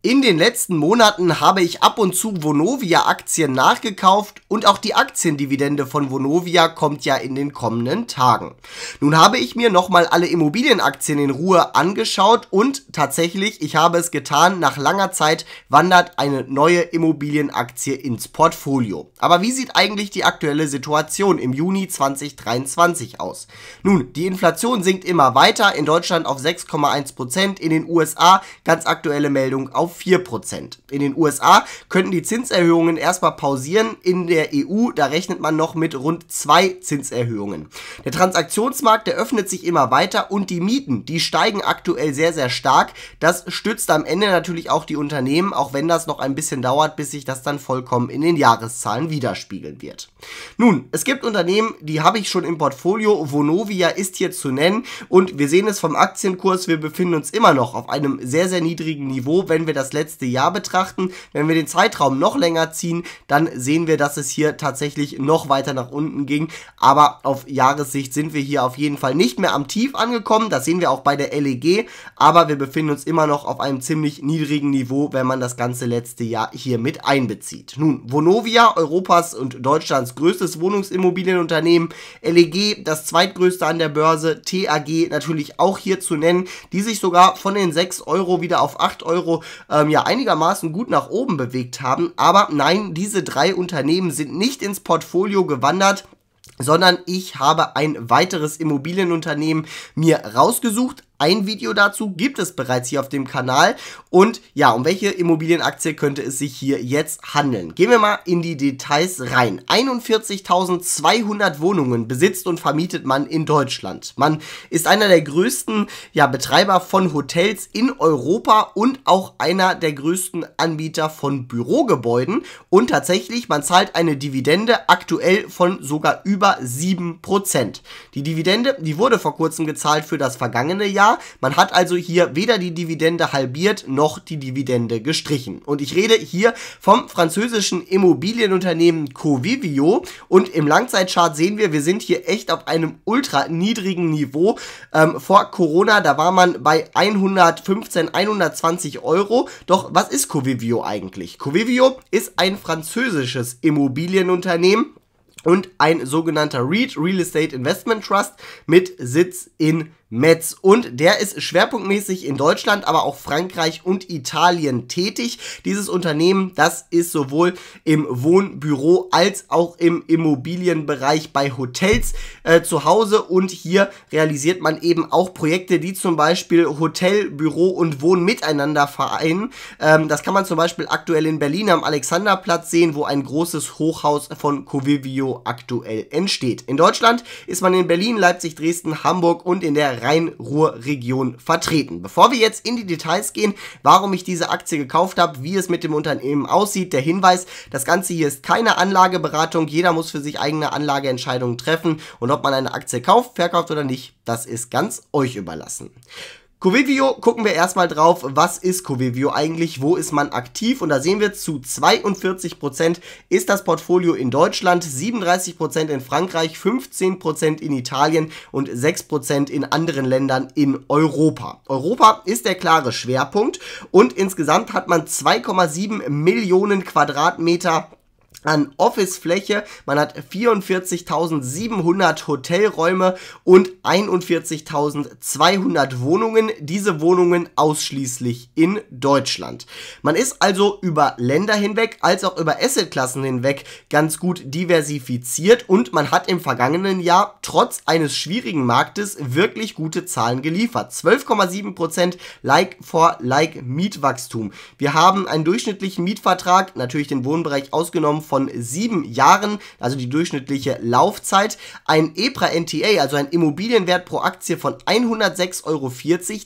In den letzten Monaten habe ich ab und zu Vonovia-Aktien nachgekauft und auch die Aktiendividende von Vonovia kommt ja in den kommenden Tagen. Nun habe ich mir nochmal alle Immobilienaktien in Ruhe angeschaut und tatsächlich, ich habe es getan, nach langer Zeit wandert eine neue Immobilienaktie ins Portfolio. Aber wie sieht eigentlich die aktuelle Situation im Juni 2023 aus? Nun, die Inflation sinkt immer weiter, in Deutschland auf 6,1%, in den USA ganz aktuelle Meldung auf auf 4%. In den USA könnten die Zinserhöhungen erstmal pausieren, in der EU, da rechnet man noch mit rund zwei Zinserhöhungen. Der Transaktionsmarkt, der öffnet sich immer weiter und die Mieten, die steigen aktuell sehr, sehr stark. Das stützt am Ende natürlich auch die Unternehmen, auch wenn das noch ein bisschen dauert, bis sich das dann vollkommen in den Jahreszahlen widerspiegeln wird. Nun, es gibt Unternehmen, die habe ich schon im Portfolio. Vonovia ist hier zu nennen und wir sehen es vom Aktienkurs, wir befinden uns immer noch auf einem sehr, sehr niedrigen Niveau, wenn wir das letzte Jahr betrachten. Wenn wir den Zeitraum noch länger ziehen, dann sehen wir, dass es hier tatsächlich noch weiter nach unten ging. Aber auf Jahressicht sind wir hier auf jeden Fall nicht mehr am Tief angekommen. Das sehen wir auch bei der LEG. Aber wir befinden uns immer noch auf einem ziemlich niedrigen Niveau, wenn man das ganze letzte Jahr hier mit einbezieht. Nun, Vonovia, Europas und Deutschlands größtes Wohnungsimmobilienunternehmen. LEG, das zweitgrößte an der Börse. TAG natürlich auch hier zu nennen, die sich sogar von den 6 Euro wieder auf 8 Euro ähm, ja einigermaßen gut nach oben bewegt haben. Aber nein, diese drei Unternehmen sind nicht ins Portfolio gewandert sondern ich habe ein weiteres Immobilienunternehmen mir rausgesucht, ein Video dazu gibt es bereits hier auf dem Kanal. Und ja, um welche Immobilienaktie könnte es sich hier jetzt handeln? Gehen wir mal in die Details rein. 41.200 Wohnungen besitzt und vermietet man in Deutschland. Man ist einer der größten ja, Betreiber von Hotels in Europa und auch einer der größten Anbieter von Bürogebäuden. Und tatsächlich, man zahlt eine Dividende aktuell von sogar über 7%. Die Dividende, die wurde vor kurzem gezahlt für das vergangene Jahr Jahr. Man hat also hier weder die Dividende halbiert noch die Dividende gestrichen. Und ich rede hier vom französischen Immobilienunternehmen Covivio. Und im Langzeitchart sehen wir, wir sind hier echt auf einem ultra niedrigen Niveau. Ähm, vor Corona, da war man bei 115, 120 Euro. Doch was ist Covivio eigentlich? Covivio ist ein französisches Immobilienunternehmen und ein sogenannter REIT, Real Estate Investment Trust, mit Sitz in Metz und der ist schwerpunktmäßig in Deutschland, aber auch Frankreich und Italien tätig. Dieses Unternehmen, das ist sowohl im Wohnbüro als auch im Immobilienbereich bei Hotels äh, zu Hause und hier realisiert man eben auch Projekte, die zum Beispiel Hotel, Büro und Wohn miteinander vereinen. Ähm, das kann man zum Beispiel aktuell in Berlin am Alexanderplatz sehen, wo ein großes Hochhaus von Covivio aktuell entsteht. In Deutschland ist man in Berlin, Leipzig, Dresden, Hamburg und in der der Rhein-Ruhr-Region vertreten. Bevor wir jetzt in die Details gehen, warum ich diese Aktie gekauft habe, wie es mit dem Unternehmen aussieht, der Hinweis, das Ganze hier ist keine Anlageberatung, jeder muss für sich eigene Anlageentscheidungen treffen und ob man eine Aktie kauft, verkauft oder nicht, das ist ganz euch überlassen. Covivio gucken wir erstmal drauf, was ist Covivio eigentlich, wo ist man aktiv und da sehen wir zu 42% ist das Portfolio in Deutschland, 37% in Frankreich, 15% in Italien und 6% in anderen Ländern in Europa. Europa ist der klare Schwerpunkt und insgesamt hat man 2,7 Millionen Quadratmeter an Office-Fläche. Man hat 44.700 Hotelräume und 41.200 Wohnungen. Diese Wohnungen ausschließlich in Deutschland. Man ist also über Länder hinweg als auch über Assetklassen hinweg ganz gut diversifiziert und man hat im vergangenen Jahr trotz eines schwierigen Marktes wirklich gute Zahlen geliefert. 12,7% Like-for-Like-Mietwachstum. Wir haben einen durchschnittlichen Mietvertrag, natürlich den Wohnbereich ausgenommen, von sieben Jahren, also die durchschnittliche Laufzeit. Ein EPRA NTA, also ein Immobilienwert pro Aktie von 106,40 Euro,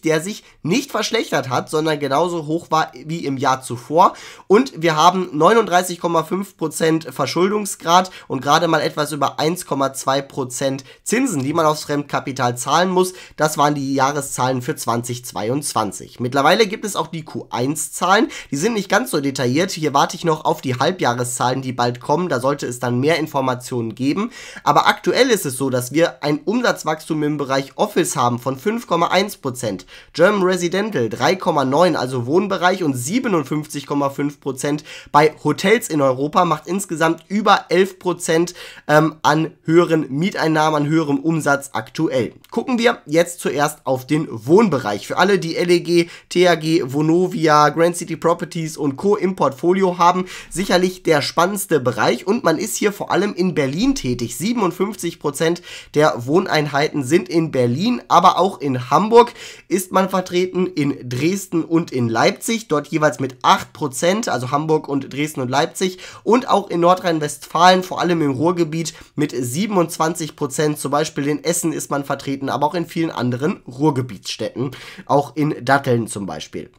der sich nicht verschlechtert hat, sondern genauso hoch war wie im Jahr zuvor. Und wir haben 39,5% Verschuldungsgrad und gerade mal etwas über 1,2% Zinsen, die man aufs Fremdkapital zahlen muss. Das waren die Jahreszahlen für 2022. Mittlerweile gibt es auch die Q1-Zahlen. Die sind nicht ganz so detailliert. Hier warte ich noch auf die Halbjahreszahlen, die die bald kommen. Da sollte es dann mehr Informationen geben. Aber aktuell ist es so, dass wir ein Umsatzwachstum im Bereich Office haben von 5,1%, German Residential 3,9%, also Wohnbereich und 57,5% bei Hotels in Europa, macht insgesamt über 11% ähm, an höheren Mieteinnahmen, an höherem Umsatz aktuell. Gucken wir jetzt zuerst auf den Wohnbereich. Für alle, die LEG, TAG, Vonovia, Grand City Properties und Co. im Portfolio haben, sicherlich der spannendste bedeutendste Bereich und man ist hier vor allem in Berlin tätig. 57 Prozent der Wohneinheiten sind in Berlin, aber auch in Hamburg ist man vertreten, in Dresden und in Leipzig, dort jeweils mit 8 Prozent, also Hamburg und Dresden und Leipzig und auch in Nordrhein-Westfalen, vor allem im Ruhrgebiet mit 27 Prozent, zum Beispiel in Essen ist man vertreten, aber auch in vielen anderen Ruhrgebietsstädten, auch in Datteln zum Beispiel.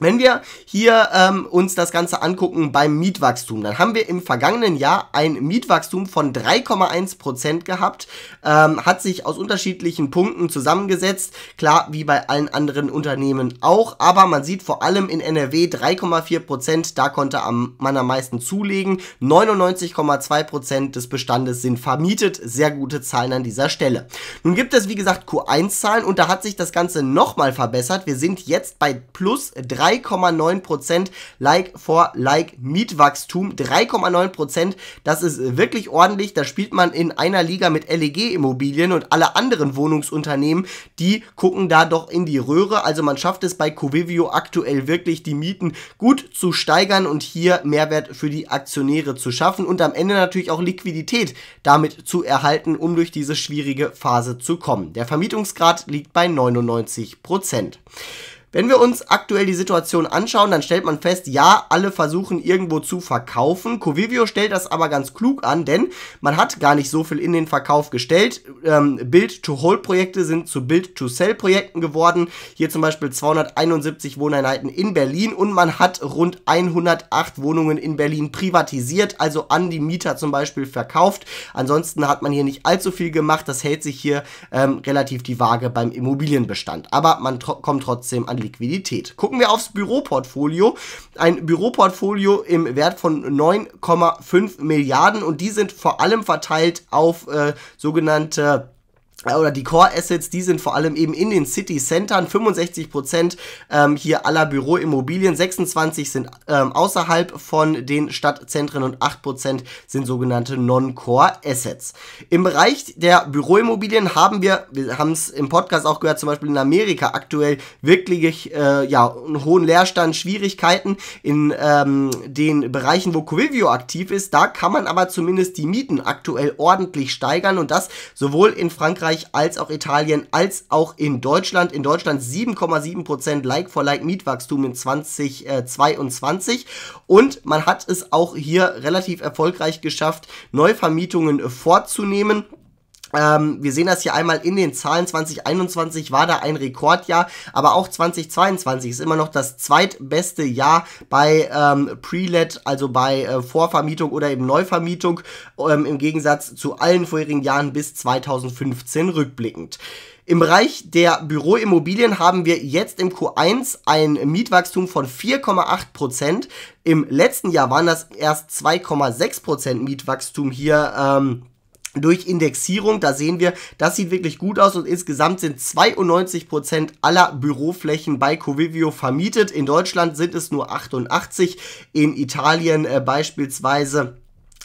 Wenn wir hier ähm, uns das Ganze angucken beim Mietwachstum, dann haben wir im vergangenen Jahr ein Mietwachstum von 3,1% gehabt, ähm, hat sich aus unterschiedlichen Punkten zusammengesetzt, klar wie bei allen anderen Unternehmen auch, aber man sieht vor allem in NRW 3,4%, da konnte am, man am meisten zulegen, 99,2% des Bestandes sind vermietet, sehr gute Zahlen an dieser Stelle. Nun gibt es wie gesagt Q1-Zahlen und da hat sich das Ganze nochmal verbessert, wir sind jetzt bei plus 3 3,9% Like-for-Like-Mietwachstum. 3,9%, das ist wirklich ordentlich. Da spielt man in einer Liga mit LEG Immobilien und alle anderen Wohnungsunternehmen, die gucken da doch in die Röhre. Also man schafft es bei Covivio aktuell wirklich, die Mieten gut zu steigern und hier Mehrwert für die Aktionäre zu schaffen und am Ende natürlich auch Liquidität damit zu erhalten, um durch diese schwierige Phase zu kommen. Der Vermietungsgrad liegt bei 99 Prozent. Wenn wir uns aktuell die Situation anschauen, dann stellt man fest, ja, alle versuchen irgendwo zu verkaufen. Covivio stellt das aber ganz klug an, denn man hat gar nicht so viel in den Verkauf gestellt. Ähm, Build-to-Hold-Projekte sind zu Build-to-Sell-Projekten geworden. Hier zum Beispiel 271 Wohneinheiten in Berlin und man hat rund 108 Wohnungen in Berlin privatisiert, also an die Mieter zum Beispiel verkauft. Ansonsten hat man hier nicht allzu viel gemacht. Das hält sich hier ähm, relativ die Waage beim Immobilienbestand. Aber man tro kommt trotzdem an Liquidität. Gucken wir aufs Büroportfolio. Ein Büroportfolio im Wert von 9,5 Milliarden und die sind vor allem verteilt auf äh, sogenannte oder die Core Assets, die sind vor allem eben in den City Centern, 65% ähm, hier aller Büroimmobilien, 26 sind ähm, außerhalb von den Stadtzentren und 8% sind sogenannte Non-Core Assets. Im Bereich der Büroimmobilien haben wir, wir haben es im Podcast auch gehört, zum Beispiel in Amerika aktuell wirklich äh, ja, einen hohen Leerstand, Schwierigkeiten in ähm, den Bereichen, wo Covivio aktiv ist. Da kann man aber zumindest die Mieten aktuell ordentlich steigern und das sowohl in Frankreich Frankreich als auch Italien als auch in Deutschland. In Deutschland 7,7% Like-for-Like-Mietwachstum in 2022. Äh, Und man hat es auch hier relativ erfolgreich geschafft, Neuvermietungen vorzunehmen. Ähm, wir sehen das hier einmal in den Zahlen. 2021 war da ein Rekordjahr, aber auch 2022 ist immer noch das zweitbeste Jahr bei ähm, Pre-Let, also bei äh, Vorvermietung oder eben Neuvermietung, ähm, im Gegensatz zu allen vorherigen Jahren bis 2015 rückblickend. Im Bereich der Büroimmobilien haben wir jetzt im Q1 ein Mietwachstum von 4,8 Prozent. Im letzten Jahr waren das erst 2,6 Prozent Mietwachstum hier. Ähm, durch Indexierung. Da sehen wir, das sieht wirklich gut aus und insgesamt sind 92% Prozent aller Büroflächen bei Covivio vermietet. In Deutschland sind es nur 88, in Italien äh, beispielsweise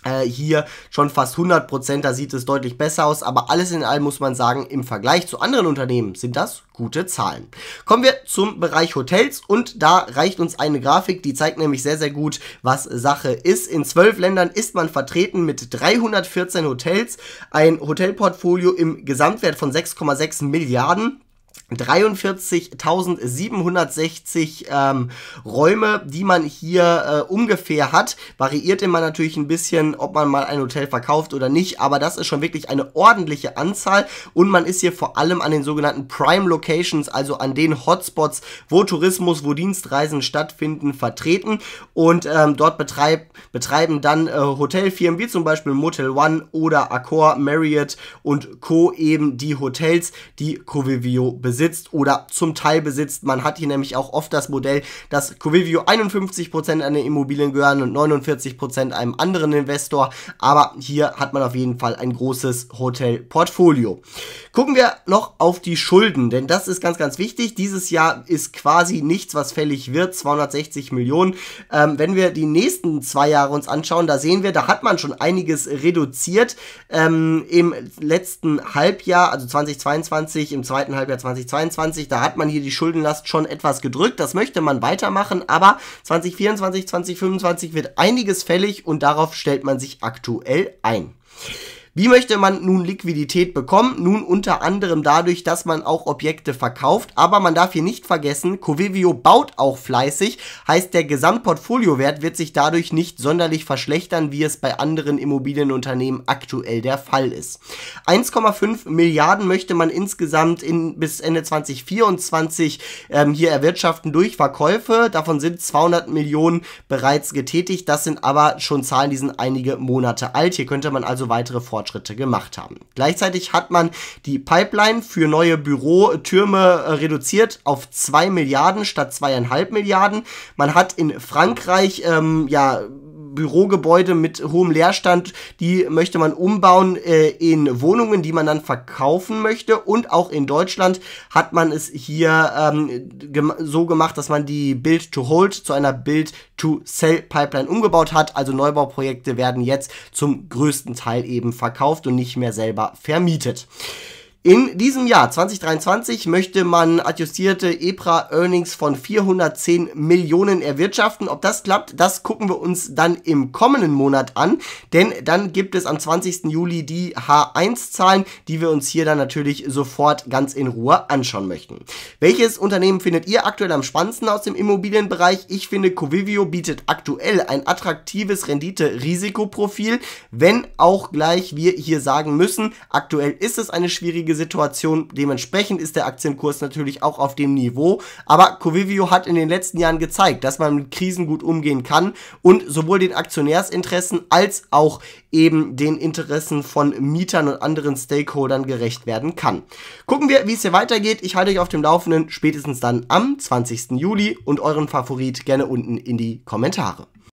äh, hier schon fast 100%, da sieht es deutlich besser aus, aber alles in allem muss man sagen, im Vergleich zu anderen Unternehmen sind das gute Zahlen. Kommen wir zum Bereich Hotels und da reicht uns eine Grafik, die zeigt nämlich sehr, sehr gut, was Sache ist. In zwölf Ländern ist man vertreten mit 314 Hotels, ein Hotelportfolio im Gesamtwert von 6,6 Milliarden. 43.760 ähm, Räume, die man hier äh, ungefähr hat. Variiert immer natürlich ein bisschen, ob man mal ein Hotel verkauft oder nicht, aber das ist schon wirklich eine ordentliche Anzahl und man ist hier vor allem an den sogenannten Prime Locations, also an den Hotspots, wo Tourismus, wo Dienstreisen stattfinden, vertreten und ähm, dort betreib, betreiben dann äh, Hotelfirmen wie zum Beispiel Motel One oder Accor, Marriott und Co. eben die Hotels, die Covivio betreiben besitzt oder zum Teil besitzt. Man hat hier nämlich auch oft das Modell, dass Covivio 51% an den Immobilien gehören und 49% einem anderen Investor. Aber hier hat man auf jeden Fall ein großes Hotelportfolio. Gucken wir noch auf die Schulden, denn das ist ganz, ganz wichtig. Dieses Jahr ist quasi nichts, was fällig wird. 260 Millionen. Ähm, wenn wir die nächsten zwei Jahre uns anschauen, da sehen wir, da hat man schon einiges reduziert. Ähm, Im letzten Halbjahr, also 2022, im zweiten Halbjahr 2022, 2022, da hat man hier die Schuldenlast schon etwas gedrückt. Das möchte man weitermachen, aber 2024, 2025 wird einiges fällig und darauf stellt man sich aktuell ein. Wie möchte man nun Liquidität bekommen? Nun unter anderem dadurch, dass man auch Objekte verkauft, aber man darf hier nicht vergessen, Covivio baut auch fleißig, heißt der Gesamtportfoliowert wird sich dadurch nicht sonderlich verschlechtern, wie es bei anderen Immobilienunternehmen aktuell der Fall ist. 1,5 Milliarden möchte man insgesamt in, bis Ende 2024 ähm, hier erwirtschaften durch Verkäufe, davon sind 200 Millionen bereits getätigt, das sind aber schon Zahlen, die sind einige Monate alt, hier könnte man also weitere Vorteile Fortschritte gemacht haben. Gleichzeitig hat man die Pipeline für neue Bürotürme äh, reduziert auf 2 Milliarden statt 2,5 Milliarden. Man hat in Frankreich ähm, ja Bürogebäude mit hohem Leerstand, die möchte man umbauen äh, in Wohnungen, die man dann verkaufen möchte. Und auch in Deutschland hat man es hier ähm, gem so gemacht, dass man die Build-to-Hold zu einer Build-to-Sell-Pipeline umgebaut hat. Also Neubauprojekte werden jetzt zum größten Teil eben verkauft und nicht mehr selber vermietet. In diesem Jahr 2023 möchte man adjustierte EPRA Earnings von 410 Millionen erwirtschaften. Ob das klappt, das gucken wir uns dann im kommenden Monat an, denn dann gibt es am 20. Juli die H1-Zahlen, die wir uns hier dann natürlich sofort ganz in Ruhe anschauen möchten. Welches Unternehmen findet ihr aktuell am spannendsten aus dem Immobilienbereich? Ich finde, Covivio bietet aktuell ein attraktives Rendite-Risikoprofil, wenn auch gleich wir hier sagen müssen, aktuell ist es eine schwierige Situation. Dementsprechend ist der Aktienkurs natürlich auch auf dem Niveau. Aber Covivio hat in den letzten Jahren gezeigt, dass man mit Krisen gut umgehen kann und sowohl den Aktionärsinteressen als auch eben den Interessen von Mietern und anderen Stakeholdern gerecht werden kann. Gucken wir, wie es hier weitergeht. Ich halte euch auf dem Laufenden, spätestens dann am 20. Juli und euren Favorit gerne unten in die Kommentare.